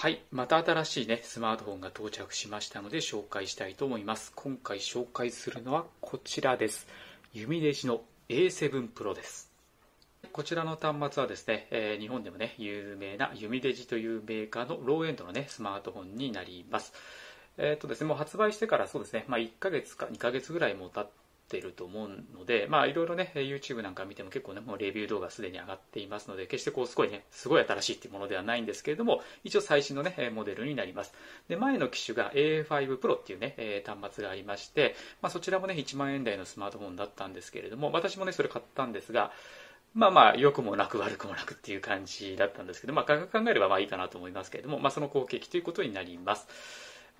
はい。また新しいね、スマートフォンが到着しましたので紹介したいと思います。今回紹介するのはこちらです。弓弟ジの A7 Pro です。こちらの端末はですね、えー、日本でもね、有名な弓デジというメーカーのローエンドのね、スマートフォンになります。えーとですね、もう発売してからそうですね、まあ、1ヶ月か2ヶ月ぐらいも経っってると思うので、まあいろいろね、YouTube なんか見ても結構ね、もうレビュー動画すでに上がっていますので、決してこうすごいね、すごい新しいっていうものではないんですけれども、一応最新のね、モデルになります。で、前の機種が A5 Pro っていうね、端末がありまして、まあそちらもね、1万円台のスマートフォンだったんですけれども、私もね、それ買ったんですが、まあまあ、良くもなく悪くもなくっていう感じだったんですけど、まあ、考えればまあいいかなと思いますけれども、まあその後継機ということになります。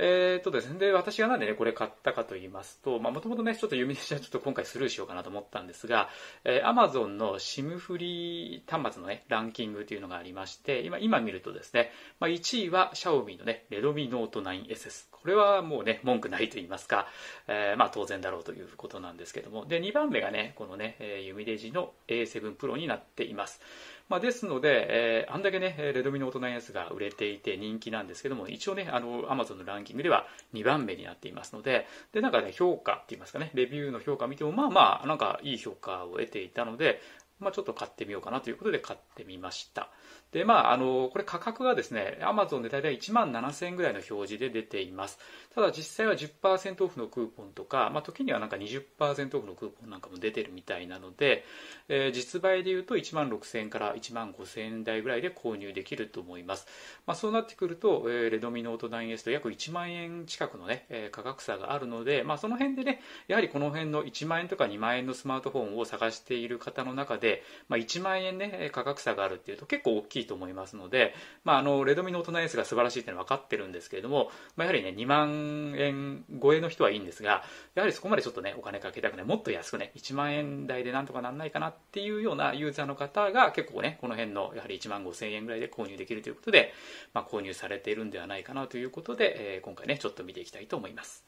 えー、とですね、で、私がなんでね、これ買ったかと言いますと、まあ、もともとね、ちょっと弓出しはちょっと今回スルーしようかなと思ったんですが、えー、Amazon の SIM フリー端末のね、ランキングというのがありまして、今、今見るとですね、まあ、1位は Xiaomi のね、Redmi Note 9SS。これはもうね、文句ないと言いますか、えー、まあ当然だろうということなんですけども、で、2番目がね、このね、え弓出ジの A7 Pro になっています。まあ、ですので、えー、あんだけね、レドミの大人やつが売れていて人気なんですけども、一応ね、あの、アマゾンのランキングでは2番目になっていますので、で、なんかね、評価って言いますかね、レビューの評価見ても、まあまあ、なんかいい評価を得ていたので、まあ、ちょっと買ってみようかなということで買ってみました。で、まあ、あの、これ価格がですね、アマゾンで大体1万7000円ぐらいの表示で出ています。ただ実際は10%オフのクーポンとか、まあ、時にはなんか20%オフのクーポンなんかも出てるみたいなので、えー、実売でいうと1万6000円から1万5000円台ぐらいで購入できると思います。まあ、そうなってくると、えー、レドミノート 9S と約1万円近くのね、えー、価格差があるので、まあ、その辺でね、やはりこの辺の1万円とか2万円のスマートフォンを探している方の中で、まあ、1万円ね、価格差があるっていうと結構大きいいと思いますので、まあ、あのレドミの大人エースが素晴らしいというのは分かってるんですけれども、まあ、やはりね2万円超えの人はいいんですがやはりそこまでちょっとねお金かけたくないもっと安くね1万円台でなんとかなんないかなっていうようなユーザーの方が結構ねこの辺のやはり1万5000円ぐらいで購入できるということで、まあ、購入されているんではないかなということで、えー、今回ねちょっと見ていきたいと思います。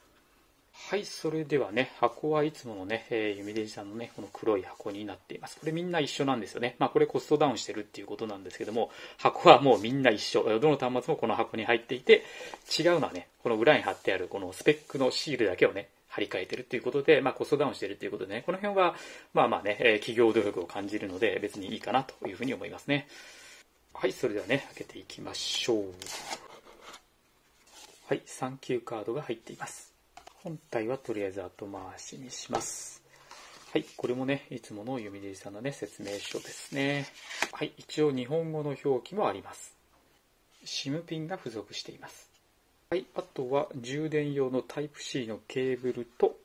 はい、それではね、箱はいつものね、えー、ゆみデジさんのね、この黒い箱になっています。これみんな一緒なんですよね。まあこれコストダウンしてるっていうことなんですけども、箱はもうみんな一緒。どの端末もこの箱に入っていて、違うのはね、この裏に貼ってあるこのスペックのシールだけをね、張り替えてるっていうことで、まあコストダウンしてるっていうことでね、この辺は、まあまあね、え企業努力を感じるので別にいいかなというふうに思いますね。はい、それではね、開けていきましょう。はい、サンキューカードが入っています。本体はとりあえず後回しにします。はい、これもね、いつもの読み売さんのね、説明書ですね。はい、一応日本語の表記もあります。SIM ピンが付属しています。はい、あとは充電用の Type-C のケーブルと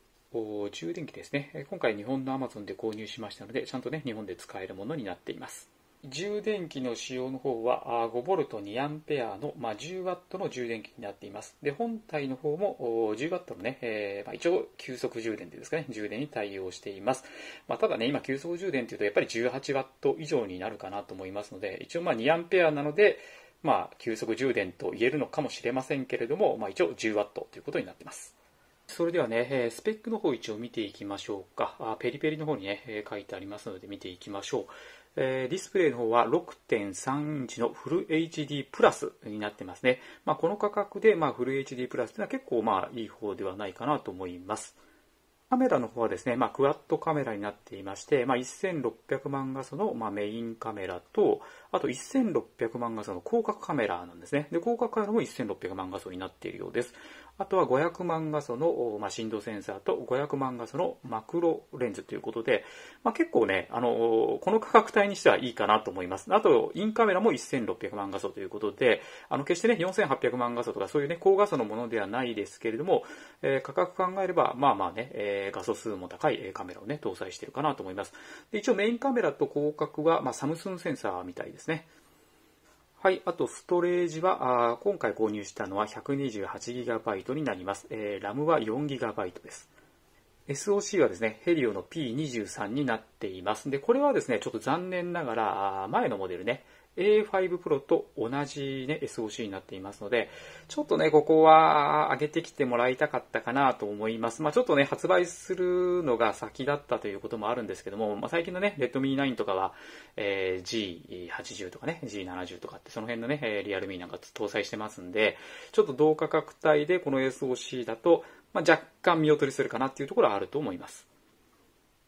充電器ですね。今回日本の Amazon で購入しましたので、ちゃんとね、日本で使えるものになっています。充電器の仕様の方は 5V2A の、まあ、10W の充電器になっています。で、本体の方も 10W のね、えー、まあ、一応急速充電ですかね、充電に対応しています。まあ、ただね、今急速充電というとやっぱり 18W 以上になるかなと思いますので、一応まあ 2A なので、まあ、急速充電と言えるのかもしれませんけれども、まあ、一応 10W ということになっています。それではね、スペックの方一応見ていきましょうか。ペリペリの方にね、書いてありますので見ていきましょう。えー、ディスプレイの方は6.3インチのフル HD プラスになってますね。まあ、この価格で、まあ、フル HD プラスというのは結構まあいい方ではないかなと思います。カメラの方はですね、まあ、クワッドカメラになっていまして、まあ、1600万画素の、まあ、メインカメラと、あと1600万画素の広角カメラなんですね。で、広角カメラも1600万画素になっているようです。あとは500万画素の、まあ、振動センサーと500万画素のマクロレンズということで、まあ、結構ね、あの、この価格帯にしてはいいかなと思います。あと、インカメラも1600万画素ということで、あの、決してね、4800万画素とかそういうね、高画素のものではないですけれども、えー、価格考えれば、まあまあね、えー、画素数も高いカメラをね、搭載してるかなと思います。で一応メインカメラと広角は、まあ、サムスンセンサーみたいですね。はい、あとストレージは、あ今回購入したのは 128GB になります。えー、RAM は 4GB です。SOC はですね、ヘリオの P23 になっています。で、これはですね、ちょっと残念ながら、前のモデルね、A5 Pro と同じ、ね、SOC になっていますので、ちょっとね、ここは上げてきてもらいたかったかなと思います。まあ、ちょっとね、発売するのが先だったということもあるんですけども、まあ、最近のね、Redmi 9とかは、えー、G80 とかね、G70 とかって、その辺のね、リアルミーなんか搭載してますんで、ちょっと同価格帯でこの SOC だと、まあ、若干見劣りするかなっていうところはあると思います。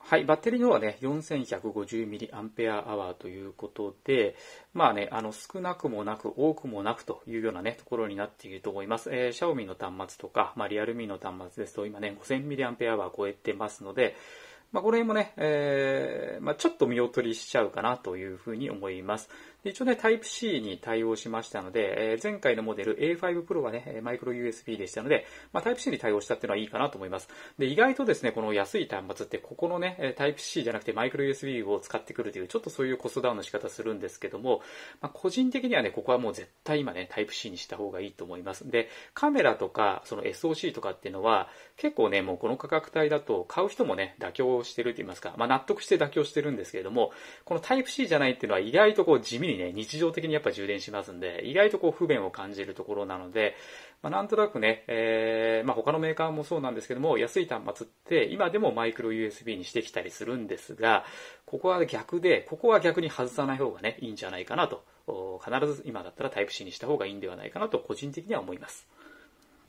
はい、バッテリーの方はね、4150mAh ということで、まあね、あの、少なくもなく、多くもなくというようなね、ところになっていると思います。えー、シャオミの端末とか、まあ、リアルミの端末ですと、今ね、5000mAh 超えてますので、まあ、この辺もね、えー、まあ、ちょっと見劣りしちゃうかなというふうに思います。一応ね、Type-C に対応しましたので、えー、前回のモデル A5 Pro はね、マイクロ USB でしたので、まあ、Type-C に対応したっていうのはいいかなと思います。で、意外とですね、この安い端末って、ここのね、Type-C じゃなくてマイクロ USB を使ってくるという、ちょっとそういうコストダウンの仕方するんですけども、まあ、個人的にはね、ここはもう絶対今ね、Type-C にした方がいいと思います。で、カメラとか、その SOC とかっていうのは、結構ね、もうこの価格帯だと買う人もね、妥協してると言いますか、まあ、納得して妥協してるんですけれども、この Type-C じゃないっていうのは意外とこう地味にね、日常的にやっぱ充電しますんで、意外とこう不便を感じるところなので、まあ、なんとなくね、えー、まあ、他のメーカーもそうなんですけども、安い端末って今でもマイクロ USB にしてきたりするんですが、ここは逆で、ここは逆に外さない方がね、いいんじゃないかなと、必ず今だったらタイプ c にした方がいいんではないかなと個人的には思います。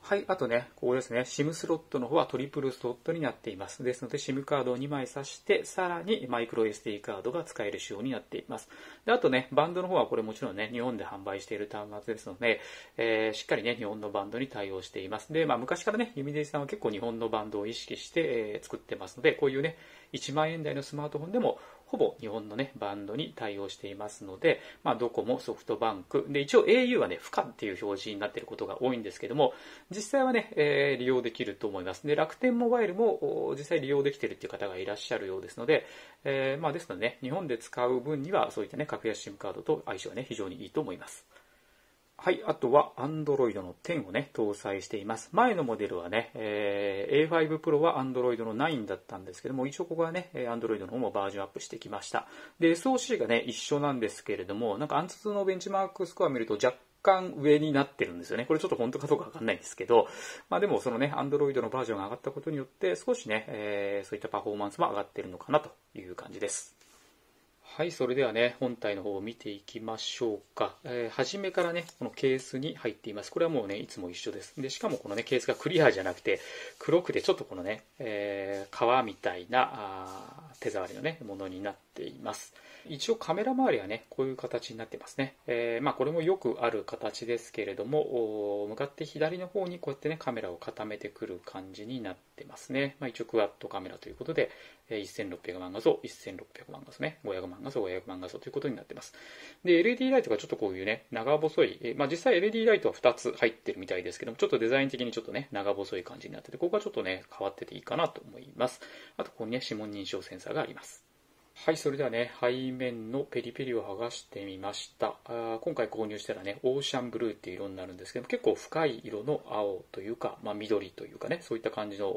はい、あとね、ここですね、SIM スロットの方はトリプルスロットになっています。ですので、SIM カードを2枚挿して、さらにマイクロ SD カードが使える仕様になっています。で、あとね、バンドの方はこれもちろんね、日本で販売している端末ですので、えー、しっかりね、日本のバンドに対応しています。で、まあ、昔からね、弓出さんは結構日本のバンドを意識して、えー、作ってますので、こういうね、1万円台のスマートフォンでもほぼ日本のね、バンドに対応していますので、まあ、ドコモ、ソフトバンク、で、一応 au はね、不可っていう表示になっていることが多いんですけども、実際はね、えー、利用できると思います。で、楽天モバイルも実際利用できているっていう方がいらっしゃるようですので、えー、まあ、ですのでね、日本で使う分には、そういったね、格安 SIM カードと相性はね、非常にいいと思います。はい、あとは Android の10をね、搭載しています。前のモデルはね、えー、A5 Pro は Android の9だったんですけども、一応ここはね、Android の方もバージョンアップしてきました。で、SOC がね、一緒なんですけれども、なんか a n t 2のベンチマークスコア見ると若干上になってるんですよね。これちょっと本当かどうかわかんないんですけど、まあでもそのね、Android のバージョンが上がったことによって、少しね、えー、そういったパフォーマンスも上がってるのかなという感じです。はい、それではね、本体の方を見ていきましょうか。えー、初めからね、このケースに入っています。これはもうね、いつも一緒です。で、しかもこのね、ケースがクリアじゃなくて、黒くてちょっとこのね、えー、革みたいなあ手触りのね、ものになっています。一応カメラ周りはね、こういう形になってますね。えー、まあ、これもよくある形ですけれども、向かって左の方にこうやってね、カメラを固めてくる感じになってますね。まあ、一応クワットカメラということで、1600万画素、1600万画素ね、500万画素、500万画素ということになってます。で、LED ライトがちょっとこういうね、長細い、まあ、実際 LED ライトは2つ入ってるみたいですけども、ちょっとデザイン的にちょっとね、長細い感じになってて、ここはちょっとね、変わってていいかなと思います。あと、ここにね、指紋認証センサーがあります。はい、それではね、背面のペリペリを剥がしてみました。あ今回購入したらね、オーシャンブルーっていう色になるんですけども、結構深い色の青というか、まあ、緑というかね、そういった感じの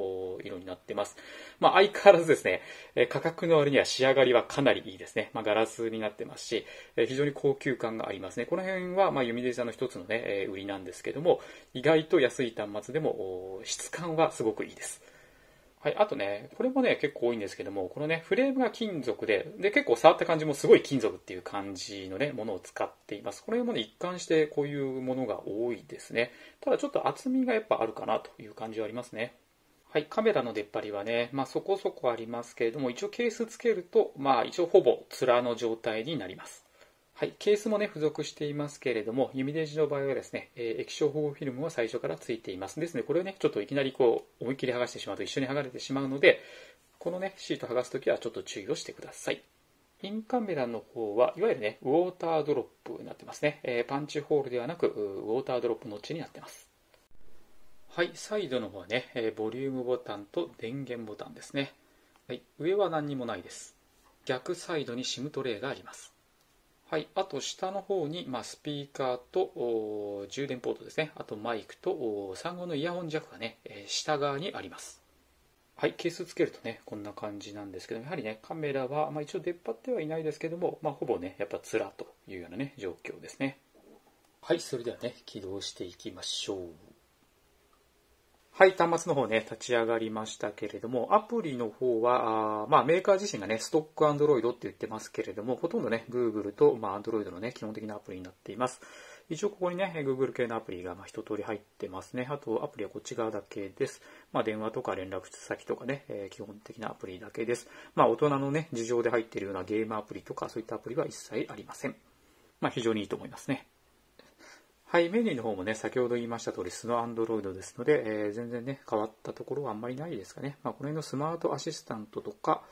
色になってます。まあ、相変わらずですね、価格の割には仕上がりはかなりいいですね。まあ、ガラスになってますし、非常に高級感がありますね。この辺は、まあ、弓デジさんの一つのね、売りなんですけども、意外と安い端末でも質感はすごくいいです。はい、あとね、これもね、結構多いんですけども、このね、フレームが金属で、で、結構触った感じもすごい金属っていう感じのね、ものを使っています。これもね、一貫してこういうものが多いですね。ただちょっと厚みがやっぱあるかなという感じはありますね。はい、カメラの出っ張りはね、まあそこそこありますけれども、一応ケースつけると、まあ一応ほぼ面の状態になります。はい、ケースもね、付属していますけれども、弓ネジの場合はですね、えー、液晶保護フィルムは最初から付いています。ですので、これをね、ちょっといきなりこう、思いっきり剥がしてしまうと一緒に剥がれてしまうので、このね、シート剥がすときはちょっと注意をしてください。インカメラの方は、いわゆるね、ウォータードロップになってますね。えー、パンチホールではなく、ウォータードロップのうチになってます。はい、サイドの方はね、えー、ボリュームボタンと電源ボタンですね。はい、上は何にもないです。逆サイドに SIM トレイがあります。はい、あと下の方に、まあ、スピーカーと充電ポートですね、あとマイクと3号のイヤホンジャックがね、えー、下側にあります。はい、ケースつけるとね、こんな感じなんですけど、やはりね、カメラは、まあ、一応出っ張ってはいないですけども、まあ、ほぼね、やっぱつらというようなね、状況ですね。はい、それではね、起動していきましょう。はい、端末の方ね、立ち上がりましたけれども、アプリの方は、あまあ、メーカー自身がね、ストックアンドロイドって言ってますけれども、ほとんどね、Google と、まあ、Android のね、基本的なアプリになっています。一応ここにね、Google 系のアプリが、まあ、一通り入ってますね。あと、アプリはこっち側だけです。まあ、電話とか連絡先とかね、えー、基本的なアプリだけです。まあ、大人のね、事情で入っているようなゲームアプリとか、そういったアプリは一切ありません。まあ、非常にいいと思いますね。はい、メニューの方もね、先ほど言いました通り、スノー Android ですので、えー、全然ね、変わったところはあんまりないですかね。まあ、この辺のスマートアシスタントとか、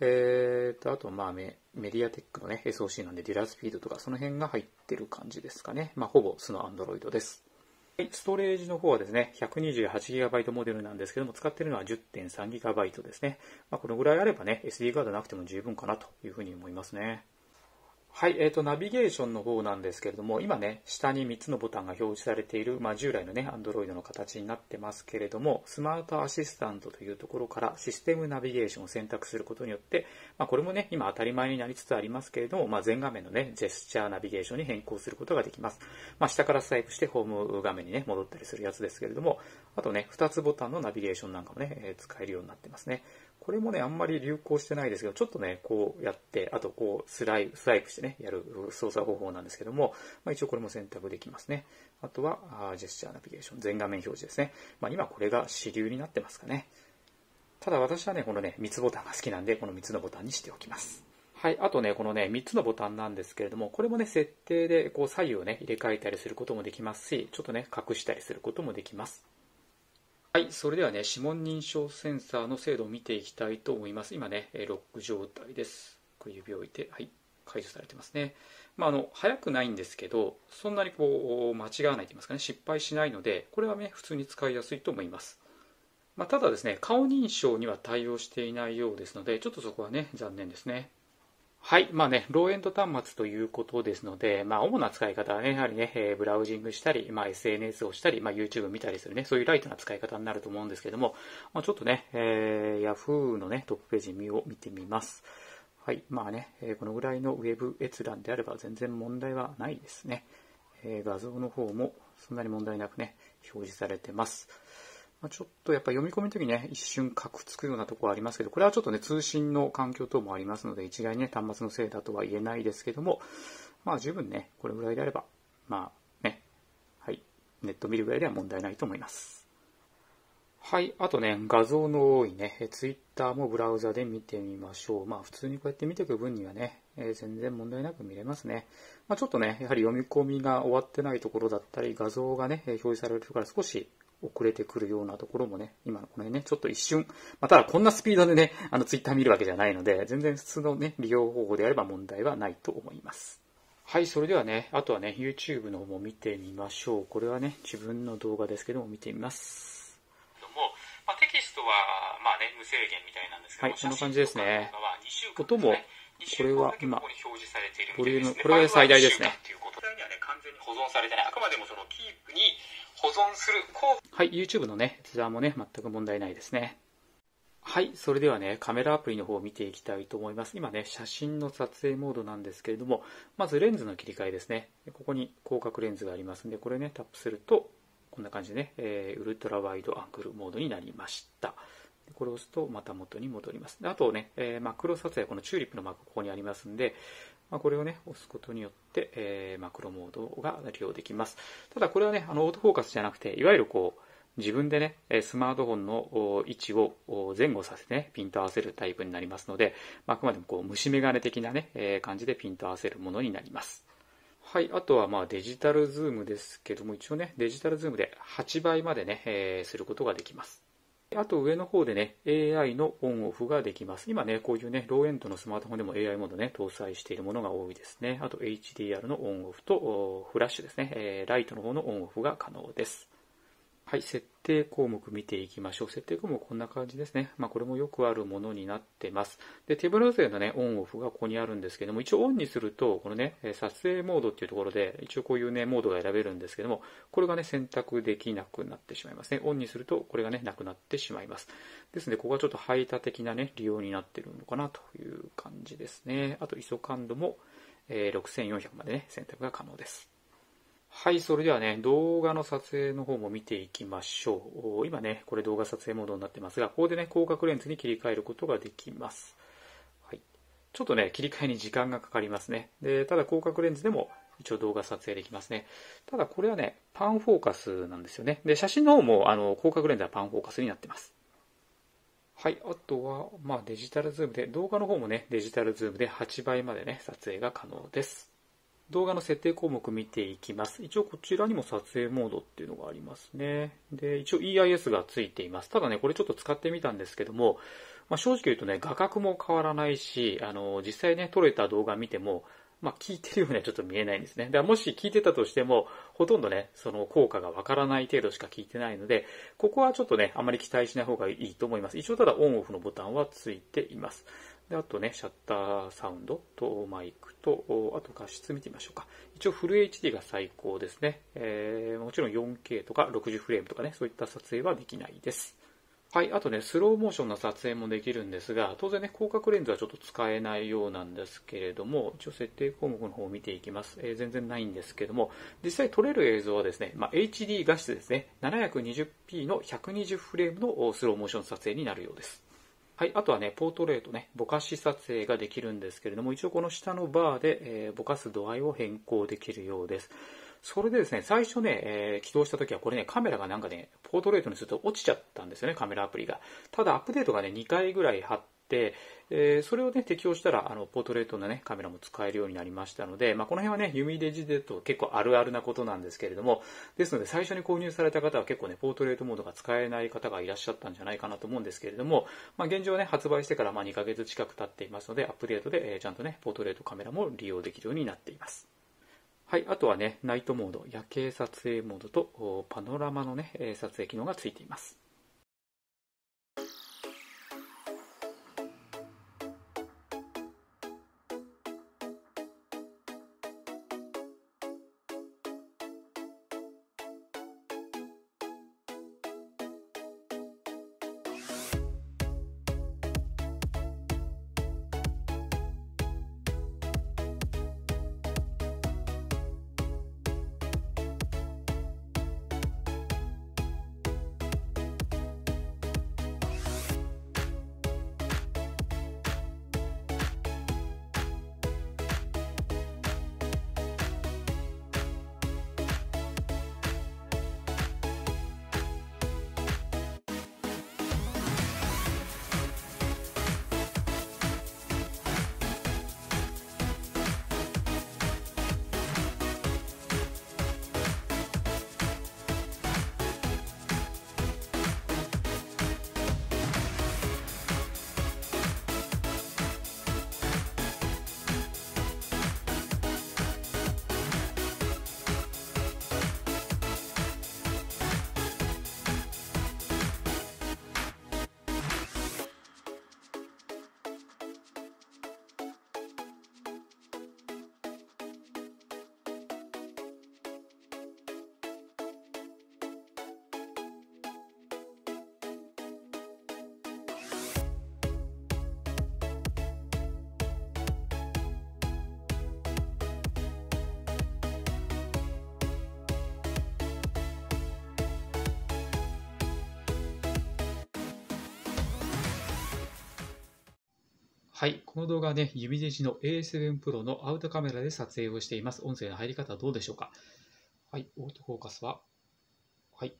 えー、と、あと、まあメ、メディアテックのね、SOC なんで、ディラスピードとか、その辺が入ってる感じですかね。まあ、ほぼスノー Android です。はい、ストレージの方はですね、128GB モデルなんですけども、使っているのは 10.3GB ですね。まあ、このぐらいあればね、SD カードなくても十分かなというふうに思いますね。はい、えーと、ナビゲーションの方なんですけれども、今ね、下に3つのボタンが表示されている、まあ、従来のね、Android の形になってますけれども、スマートアシスタントというところからシステムナビゲーションを選択することによって、まあ、これもね、今当たり前になりつつありますけれども、まあ、全画面のね、ジェスチャーナビゲーションに変更することができます。まあ、下からスタイプしてホーム画面にね、戻ったりするやつですけれども、あとね、2つボタンのナビゲーションなんかもね、え使えるようになってますね。これもね、あんまり流行してないですけど、ちょっとね、こうやって、あとこうスライスライプしてね、やる操作方法なんですけども、まあ、一応これも選択できますね。あとは、あジェスチャーナビゲーション、全画面表示ですね。まあ、今これが主流になってますかね。ただ私はね、このね、3つボタンが好きなんで、この3つのボタンにしておきます。はい、あとね、このね、3つのボタンなんですけれども、これもね、設定でこう左右をね、入れ替えたりすることもできますし、ちょっとね、隠したりすることもできます。はい、それではね、指紋認証センサーの精度を見ていきたいと思います。今ね、ロック状態です。これ指を置いて、はい、解除されてますね。まあ、あの、早くないんですけど、そんなにこう、間違わないと言いますかね、失敗しないので、これはね、普通に使いやすいと思います。まあ、ただですね、顔認証には対応していないようですので、ちょっとそこはね、残念ですね。はい。まあね、ローエンド端末ということですので、まあ主な使い方はね、やはりね、えー、ブラウジングしたり、まあ SNS をしたり、まあ YouTube 見たりするね、そういうライトな使い方になると思うんですけども、まあ、ちょっとね、えー、Yahoo のね、トップページ見を見てみます。はい。まあね、えー、このぐらいのウェブ閲覧であれば全然問題はないですね。えー、画像の方もそんなに問題なくね、表示されてます。まあ、ちょっとやっぱ読み込みの時ね、一瞬カクつくようなところありますけど、これはちょっとね、通信の環境等もありますので、一概にね、端末のせいだとは言えないですけども、まあ十分ね、これぐらいであれば、まあね、はい、ネット見るぐらいでは問題ないと思います。はい、あとね、画像の多いね、ツイッターもブラウザで見てみましょう。まあ普通にこうやって見ていく分にはね、えー、全然問題なく見れますね。まあ、ちょっとね、やはり読み込みが終わってないところだったり、画像がね、表示されるから少し遅れてくるようなところもね、今のこの辺ね、ちょっと一瞬、まあ、ただこんなスピードでね、あのツイッター見るわけじゃないので、全然普通のね、利用方法であれば問題はないと思います。はい、それではね、あとはね、YouTube の方も見てみましょう。これはね、自分の動画ですけども見てみます。もまあ、テキストは、まあね、無制限みたいなんですけどはい、こんな感じですね。音も、これは今、ボリューム、これは最大ですね。あくまでもそのキープに、保存する効果はい YouTube のね閲覧もね全く問題ないですねはい、それではね、カメラアプリの方を見ていきたいと思います。今ね、写真の撮影モードなんですけれども、まずレンズの切り替えですね。ここに広角レンズがありますんで、これね、タップすると、こんな感じでね、えー、ウルトラワイドアングルモードになりました。これを押すとまた元に戻ります。あとね、えー、マクロ撮影、このチューリップのマークここにありますんで、まあ、これをね、押すことによって、えー、マクロモードが利用できます。ただこれはね、あの、オートフォーカスじゃなくて、いわゆるこう、自分でね、スマートフォンの位置を前後させてね、ピント合わせるタイプになりますので、あくまでもこう、虫眼鏡的なね、感じでピント合わせるものになります。はい、あとはまあデジタルズームですけども、一応ね、デジタルズームで8倍までね、えー、することができます。あと上の方でね、AI のオンオフができます。今ね、こういうね、ローエンドのスマートフォンでも AI モードね、搭載しているものが多いですね。あと HDR のオンオフと、フラッシュですね、ライトの方のオンオフが可能です。はい、設定項目見ていきましょう。設定項目こんな感じですね。まあ、これもよくあるものになってます。で、手ブラウザのね、オンオフがここにあるんですけども、一応オンにすると、このね、撮影モードっていうところで、一応こういうね、モードが選べるんですけども、これがね、選択できなくなってしまいますね。オンにすると、これがね、なくなってしまいます。ですので、ここはちょっと排他的なね、利用になってるのかなという感じですね。あと、ISO 感度も、えー、6400までね、選択が可能です。はい、それではね、動画の撮影の方も見ていきましょう。今ね、これ動画撮影モードになってますが、ここでね、広角レンズに切り替えることができます。はい、ちょっとね、切り替えに時間がかかりますね。で、ただ広角レンズでも一応動画撮影できますね。ただこれはね、パンフォーカスなんですよね。で、写真の方も、あの、広角レンズはパンフォーカスになってます。はい、あとは、まあ、デジタルズームで、動画の方もね、デジタルズームで8倍までね、撮影が可能です。動画の設定項目見ていきます。一応こちらにも撮影モードっていうのがありますね。で、一応 EIS がついています。ただね、これちょっと使ってみたんですけども、まあ、正直言うとね、画角も変わらないし、あの、実際ね、撮れた動画見ても、まあ、聞いてるようにはちょっと見えないんですね。だもし聞いてたとしても、ほとんどね、その効果がわからない程度しか聞いてないので、ここはちょっとね、あまり期待しない方がいいと思います。一応ただオンオフのボタンはついています。であとね、シャッターサウンドとマイクと、あと画質見てみましょうか。一応フル HD が最高ですね。えー、もちろん 4K とか60フレームとかね、そういった撮影はできないです。はい、あとね、スローモーションの撮影もできるんですが、当然ね、広角レンズはちょっと使えないようなんですけれども、一応設定項目の方を見ていきます。えー、全然ないんですけども、実際撮れる映像はですね、まあ、HD 画質ですね、720p の120フレームのスローモーション撮影になるようです。はい、あとはね、ポートレートね、ぼかし撮影ができるんですけれども、一応この下のバーで、えー、ぼかす度合いを変更できるようです。それでですね、最初ね、えー、起動した時はこれね、カメラがなんかね、ポートレートにすると落ちちゃったんですよね、カメラアプリが。ただアップデートがね、2回ぐらい貼って、えー、それをね、適用したら、あの、ポートレートのね、カメラも使えるようになりましたので、まあ、この辺はね、弓デジデート結構あるあるなことなんですけれども、ですので、最初に購入された方は結構ね、ポートレートモードが使えない方がいらっしゃったんじゃないかなと思うんですけれども、まあ、現状ね、発売してからま2ヶ月近く経っていますので、アップデートで、えちゃんとね、ポートレートカメラも利用できるようになっています。はい、あとはね、ナイトモード、夜景撮影モードと、パノラマのね、撮影機能がついています。はい、この動画はね、指で字の A7 Pro のアウトカメラで撮影をしています。音声の入り方はどうでしょうかはい、オートフォーカスは、はい、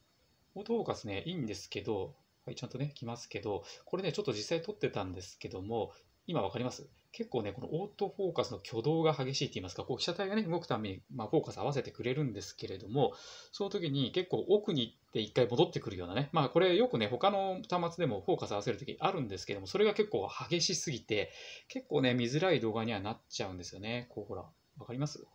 オートフォーカスね、いいんですけど、はい、ちゃんとね、来ますけど、これね、ちょっと実際撮ってたんですけども、今わかります結構ね、このオートフォーカスの挙動が激しいって言いますか、こう被写体がね、動くために、まあ、フォーカス合わせてくれるんですけれども、その時に結構奥に行って一回戻ってくるようなね、まあこれよくね、他の端末でもフォーカス合わせる時あるんですけども、それが結構激しすぎて、結構ね、見づらい動画にはなっちゃうんですよね。こうほら、わかります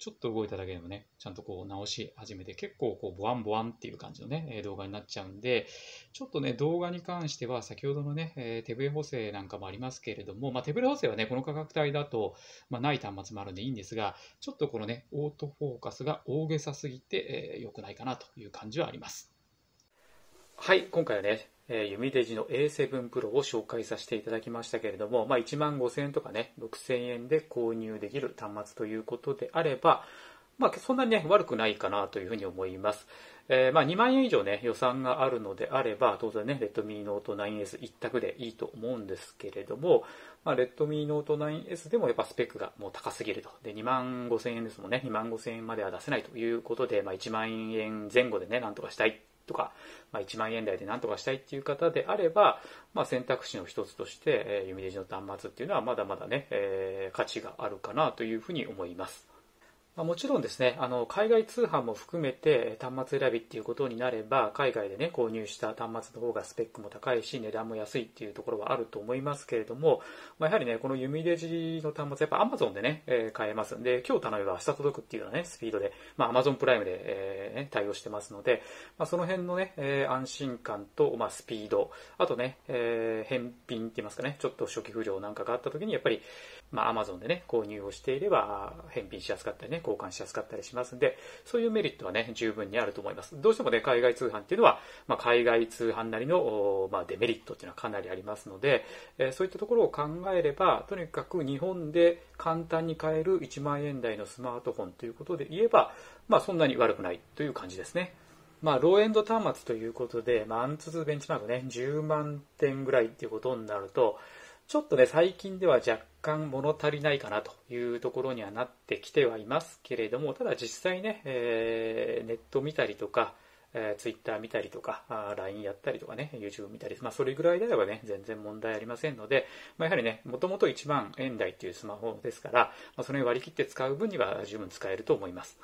ちょっと動いただけでもね、ちゃんとこう直し始めて、結構こうボワンボワンっていう感じのね、動画になっちゃうんで、ちょっとね、動画に関しては先ほどのね、え手笛補正なんかもありますけれども、まあ、手笛補正はね、この価格帯だと、まあ、ない端末もあるんでいいんですが、ちょっとこのね、オートフォーカスが大げさすぎて、えー、良くないかなという感じはあります。はい、今回はね、えー、弓デジの A7 Pro を紹介させていただきましたけれども、まあ、1万5000円とかね、6000円で購入できる端末ということであれば、まあ、そんなにね、悪くないかなというふうに思います。えー、まあ、2万円以上ね、予算があるのであれば、当然ね、Redmi Note 9S 一択でいいと思うんですけれども、まあ、Redmi Note 9S でもやっぱスペックがもう高すぎると。で、2万5千円ですもんね。2万5千円までは出せないということで、まあ、1万円前後でね、なんとかしたいとか、まあ、1万円台で何とかしたいっていう方であれば、まあ、選択肢の一つとして、えー、弓デジの端末っていうのはまだまだね、えー、価値があるかなというふうに思います。まもちろんですね、あの、海外通販も含めて端末選びっていうことになれば、海外でね、購入した端末の方がスペックも高いし、値段も安いっていうところはあると思いますけれども、まあ、やはりね、この弓デジの端末、やっぱ Amazon でね、えー、買えますんで、今日頼めば明日届くっていうようなね、スピードで、まあ、Amazon プライムで、えー、ね、対応してますので、まあ、その辺のね、えー、安心感と、まあ、スピード、あとね、えー、返品って言いますかね、ちょっと初期不良なんかがあった時に、やっぱり、まあ、Amazon でね、購入をしていれば、返品しやすかったりね、交換しやすかったりしますんで、そういうメリットはね、十分にあると思います。どうしてもね、海外通販っていうのは、まあ、海外通販なりの、まあ、デメリットっていうのはかなりありますので、えー、そういったところを考えれば、とにかく日本で簡単に買える1万円台のスマートフォンということで言えば、まあ、そんなに悪くないという感じですね。まあ、ローエンド端末ということで、まあ、アンツズベンチマークね、10万点ぐらいっていうことになると、ちょっとね、最近では若干物足りないかなというところにはなってきてはいますけれども、ただ実際ね、えー、ネット見たりとか、えー、Twitter 見たりとか、LINE やったりとかね、YouTube 見たり、まあ、それぐらいであればね、全然問題ありませんので、まあ、やはりね、もともと1万円台っていうスマホですから、まあ、それを割り切って使う分には十分使えると思います。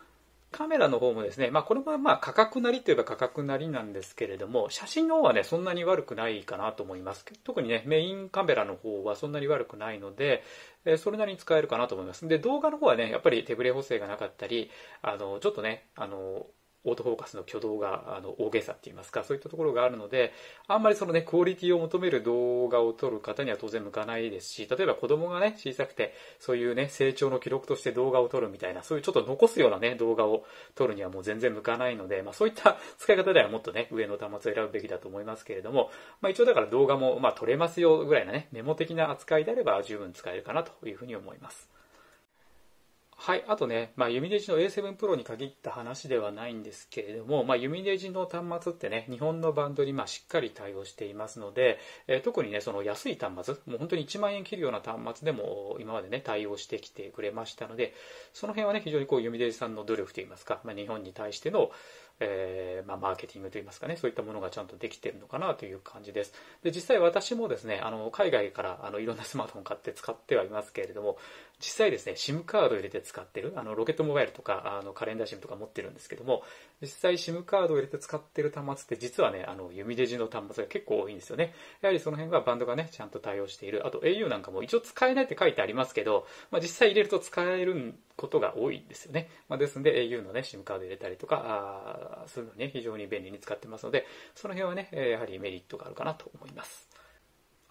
カメラの方もですね、まあ、これはまあ価格なりといえば価格なりなんですけれども、写真の方はね、そんなに悪くないかなと思います。特にね、メインカメラの方はそんなに悪くないので、えそれなりに使えるかなと思います。で、動画の方はね、やっぱり手ぶれ補正がなかったり、あの、ちょっとね、あの、オートフォーカスの挙動があの大げさって言いますか、そういったところがあるので、あんまりそのね、クオリティを求める動画を撮る方には当然向かないですし、例えば子供がね、小さくて、そういうね、成長の記録として動画を撮るみたいな、そういうちょっと残すようなね、動画を撮るにはもう全然向かないので、まあそういった使い方ではもっとね、上の端末を選ぶべきだと思いますけれども、まあ一応だから動画も、まあ撮れますよぐらいなね、メモ的な扱いであれば十分使えるかなというふうに思います。はい、あとね、まあ、ユミデジの A7 Pro に限った話ではないんですけれども、まあ、ユミデジの端末ってね、日本のバンドにまあしっかり対応していますので、えー、特にね、その安い端末、もう本当に1万円切るような端末でも今までね、対応してきてくれましたので、その辺はね、非常にこう、ユミデジさんの努力といいますか、まあ、日本に対しての、えー、まあ、マーケティングといいますかね、そういったものがちゃんとできてるのかなという感じです。で、実際私もですね、あの、海外からあの、いろんなスマートフォン買って使ってはいますけれども、実際ですね、SIM カードを入れて使ってる、あの、ロケットモバイルとか、あの、カレンダー SIM とか持ってるんですけども、実際 SIM カードを入れて使ってる端末って実はね、あの、弓デジの端末が結構多いんですよね。やはりその辺はバンドがね、ちゃんと対応している。あと au なんかも一応使えないって書いてありますけど、まあ、実際入れると使えることが多いんですよね。まあ、ですんで au のね、SIM カード入れたりとか、あするのに、ね、非常に便利に使ってますので、その辺はね、やはりメリットがあるかなと思います。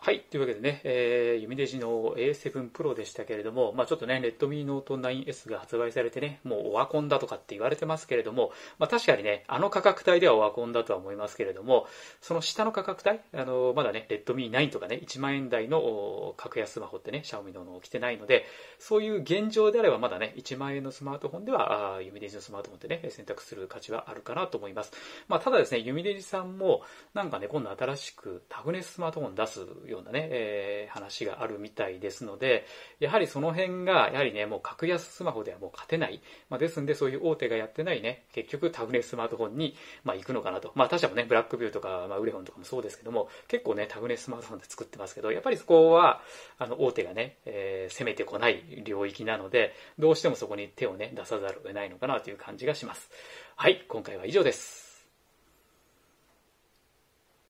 はい。というわけでね、えー、弓デジの A7 Pro でしたけれども、まあちょっとね、Redmi Note 9S が発売されてね、もうオワコンだとかって言われてますけれども、まあ確かにね、あの価格帯ではオワコンだとは思いますけれども、その下の価格帯、あの、まだね、Redmi 9とかね、1万円台の格安スマホってね、シャオミのの着てないので、そういう現状であればまだね、1万円のスマートフォンでは、あ弓デジのスマートフォンってね、選択する価値はあるかなと思います。まあただですね、弓デジさんも、なんかね、今度新しくタグネススマートフォン出すよようなね、えー、話があるみたいですので、やはりその辺が、やはりね、もう格安スマホではもう勝てない。まあ、ですんで、そういう大手がやってないね、結局タブレスマートフォンに、まあ、行くのかなと。まあ、他社もね、ブラックビューとか、まあ、ウレホンとかもそうですけども、結構ね、タブレスマートフォンで作ってますけど、やっぱりそこは、あの、大手がね、えー、攻めてこない領域なので、どうしてもそこに手をね、出さざるを得ないのかなという感じがします。はい、今回は以上です。